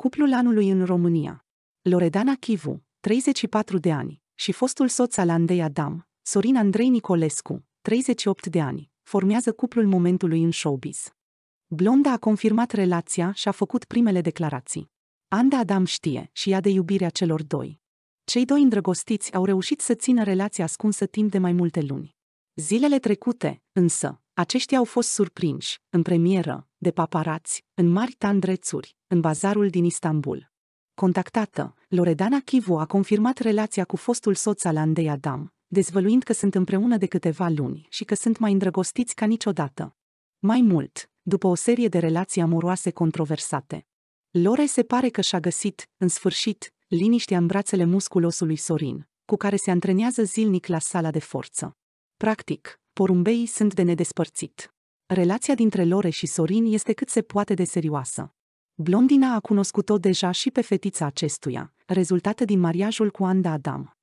Cuplul anului în România. Loredana Chivu, 34 de ani, și fostul soț al Andei Adam, Sorin Andrei Nicolescu, 38 de ani, formează cuplul momentului în showbiz. Blonda a confirmat relația și a făcut primele declarații. Anda Adam știe și ea de iubirea celor doi. Cei doi îndrăgostiți au reușit să țină relația ascunsă timp de mai multe luni. Zilele trecute, însă, aceștia au fost surprinși, în premieră, de paparați, în mari tandrețuri, în bazarul din Istanbul. Contactată, Loredana Chivu a confirmat relația cu fostul soț al Andei Adam, dezvăluind că sunt împreună de câteva luni și că sunt mai îndrăgostiți ca niciodată. Mai mult, după o serie de relații amoroase controversate, Lore se pare că și-a găsit, în sfârșit, liniștea în brațele musculosului Sorin, cu care se antrenează zilnic la sala de forță. Practic, porumbeii sunt de nedespărțit. Relația dintre Lore și Sorin este cât se poate de serioasă. Blondina a cunoscut-o deja și pe fetița acestuia, rezultată din mariajul cu Anda Adam.